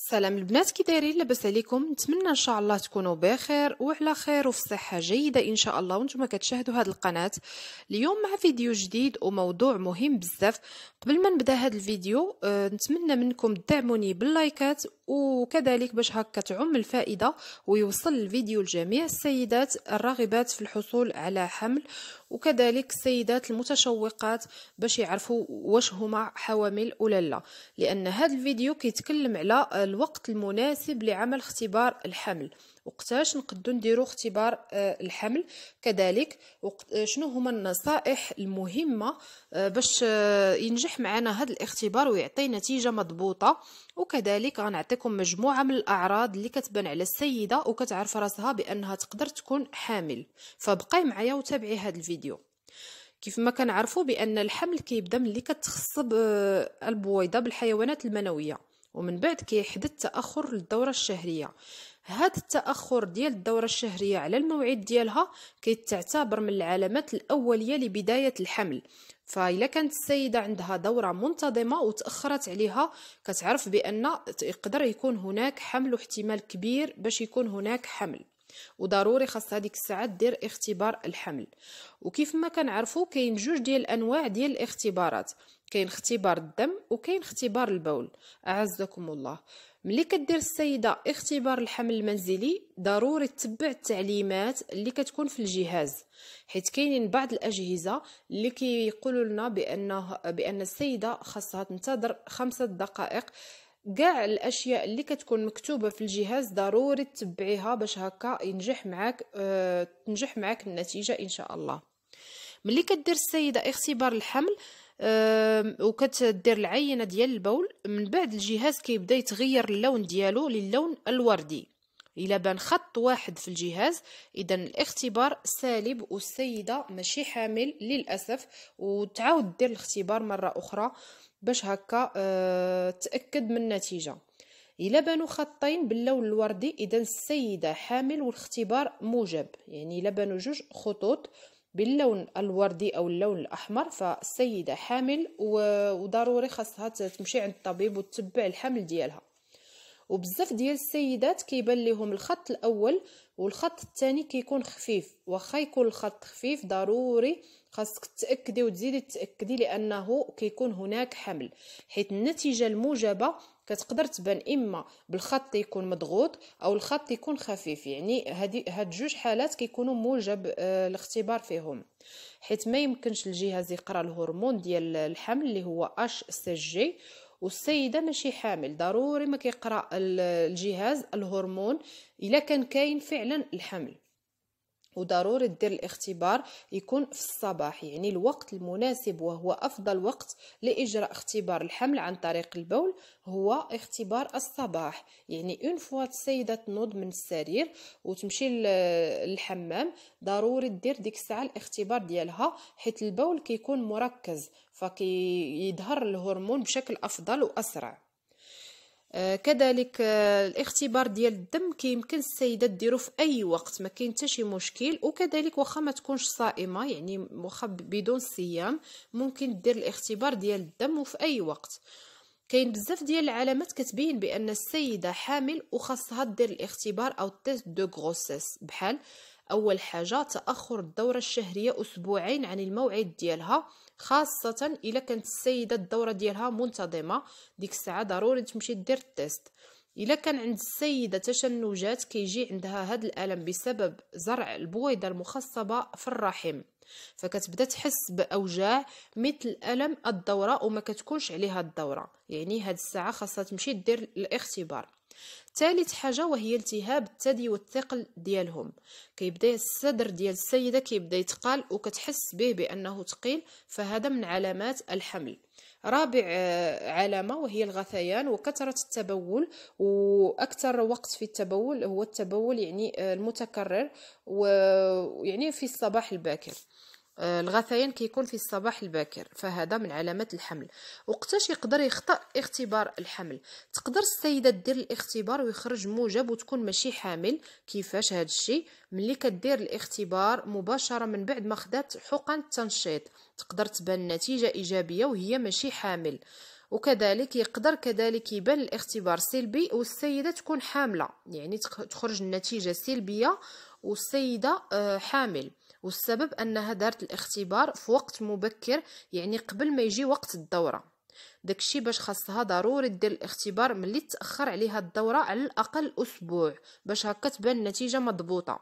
سلام البنات كي دايرين لاباس عليكم نتمنى ان شاء الله تكونوا بخير وعلى خير وفي صحه جيده ان شاء الله وانتم كتشاهدوا هذه القناه اليوم مع فيديو جديد وموضوع مهم بزاف قبل ما نبدا هذا الفيديو آه، نتمنى منكم تدعموني باللايكات وكذلك باش هكا تعم الفائده ويوصل الفيديو لجميع السيدات الراغبات في الحصول على حمل وكذلك السيدات المتشوقات باش يعرفوا واش هما حوامل ولا لا لان هذا الفيديو كيتكلم على الوقت المناسب لعمل اختبار الحمل وقتاش نقدو نديرو اختبار آه، الحمل كذلك آه، شنو هما النصائح المهمه آه، باش ينجح معنا هذا الاختبار ويعطي نتيجه مضبوطه وكذلك غنعطيكم مجموعه من الاعراض اللي كتبان على السيده وكتعرف راسها بانها تقدر تكون حامل فبقاي معايا وتابعي هذا الفيديو كيف ما كنعرفوا بان الحمل كيبدا ملي كتخصب البويضه بالحيوانات المنويه ومن بعد كيحدث تاخر للدوره الشهريه هاد التاخر ديال الدوره الشهريه على الموعد ديالها كيتعتبر من العلامات الاوليه لبدايه الحمل فإلا كانت السيدة عندها دورة منتظمة وتأخرت عليها كتعرف بأن يقدر يكون هناك حمل واحتمال كبير باش يكون هناك حمل وضروري خاص هذيك الساعه دير اختبار الحمل وكيف ما كنعرفوا كاين جوج ديال الانواع ديال الاختبارات كاين اختبار الدم وكاين اختبار البول اعزكم الله ملي كدير السيده اختبار الحمل المنزلي ضروري تتبع التعليمات اللي كتكون في الجهاز حيت كاينين بعض الاجهزه اللي كيقولوا لنا بانه بان السيده خاصها تنتظر خمسة دقائق كاع الاشياء اللي كتكون مكتوبه في الجهاز ضروري تتبعيها باش هكا ينجح معاك أه تنجح معاك النتيجه ان شاء الله ملي كدير السيده اختبار الحمل أه وكتدير العينه ديال البول من بعد الجهاز كيبدا يتغير اللون ديالو للون الوردي إلا بان خط واحد في الجهاز إذا الاختبار سالب والسيدة ماشي حامل للأسف وتعاود دير الاختبار مرة أخرى باش هكا اه تأكد من النتيجة إلا بانوا خطين باللون الوردي إذا السيدة حامل والاختبار موجب يعني إلا بانوا جوج خطوط باللون الوردي او اللون الاحمر فالسيده حامل وضروري خاصها تمشي عند الطبيب وتتبع الحمل ديالها وبزاف ديال السيدات كيبان ليهم الخط الاول والخط الثاني كيكون خفيف واخا يكون الخط خفيف ضروري خاصك تاكدي وتزيدي تاكدي لانه كيكون هناك حمل حيت النتيجه الموجبه كتقدر تبان اما بالخط يكون مضغوط او الخط يكون خفيف يعني هذه هاد جوج حالات كيكونوا موجب آه الاختبار فيهم حيت ما يمكنش الجهاز يقرا الهرمون ديال الحمل اللي هو اش اس جي والسيده ماشي حامل ضروري ما كيقرا الجهاز الهرمون الا كان كاين فعلا الحمل وضروري دير الاختبار يكون في الصباح يعني الوقت المناسب وهو افضل وقت لاجراء اختبار الحمل عن طريق البول هو اختبار الصباح يعني اون فوا السيده تنوض من السرير وتمشي للحمام ضروري دير ديك الساعه الاختبار ديالها حيت البول كيكون مركز فكيظهر الهرمون بشكل افضل واسرع آه، كذلك آه، الاختبار ديال الدم كيمكن السيده ديرو في اي وقت ما كاين حتى شي مشكل وكذلك واخا ما تكونش صائمه يعني واخا بدون صيام ممكن دير الاختبار ديال الدم وفي اي وقت كاين بزاف ديال العلامات كتبين بان السيده حامل وخاصها دير الاختبار او تيست دو غروسيس بحال أول حاجة تأخر الدورة الشهرية أسبوعين عن الموعد ديالها خاصة إلا كانت السيدة الدورة ديالها منتظمة ديك الساعة ضروري تمشي دير التيست إلا كان عند السيدة تشنجات كيجي عندها هاد الألم بسبب زرع البويضة المخصبة في الرحم فكتبدا تحس باوجاع مثل الم الدوره وما كتكونش عليها الدوره يعني هاد الساعه خاصها تمشي دير الاختبار ثالث حاجه وهي التهاب الثدي والثقل ديالهم كيبدا الصدر ديال السيده كيبدا يتقال وكتحس به بانه ثقيل فهذا من علامات الحمل رابع آه، علامة وهي الغثيان وكثرة التبول وأكثر وقت في التبول هو التبول يعني آه، المتكرر ويعني في الصباح الباكر آه، الغثيان كيكون في الصباح الباكر فهذا من علامات الحمل وقتاش يقدر يخطا اختبار الحمل تقدر السيده دير الاختبار ويخرج موجب وتكون ماشي حامل كيفاش هذا الشيء ملي كدير الاختبار مباشره من بعد ما خدات حقن التنشيط تقدر تبان النتيجه ايجابيه وهي ماشي حامل وكذلك يقدر كذلك يبان الاختبار سلبي والسيده تكون حامله يعني تخرج النتيجه سلبيه والسيدة آه، حامل والسبب أنها دارت الاختبار في وقت مبكر يعني قبل ما يجي وقت الدورة داكشي باش خاصها ضروري دير الاختبار ملي تاخر عليها الدوره على الاقل اسبوع باش هكا تبان النتيجه مضبوطه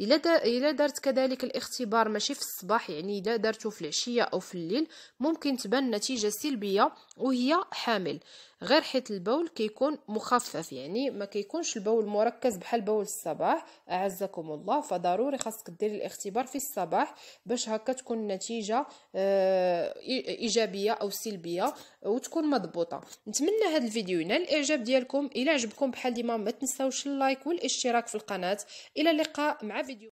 الا دا الا دارت كذلك الاختبار ماشي في الصباح يعني الا دارته في العشيه او في الليل ممكن تبان نتيجه سلبيه وهي حامل غير حيت البول كيكون مخفف يعني ما كيكونش البول مركز بحال بول الصباح اعزكم الله فضروري خاصك دير الاختبار في الصباح باش هكا تكون النتيجه آه، ايجابيه او سلبيه وتكون مضبوطه نتمنى هذا الفيديو ينال الاعجاب ديالكم الى عجبكم بحال ديما ما تنساوش اللايك والاشتراك في القناه الى اللقاء مع فيديو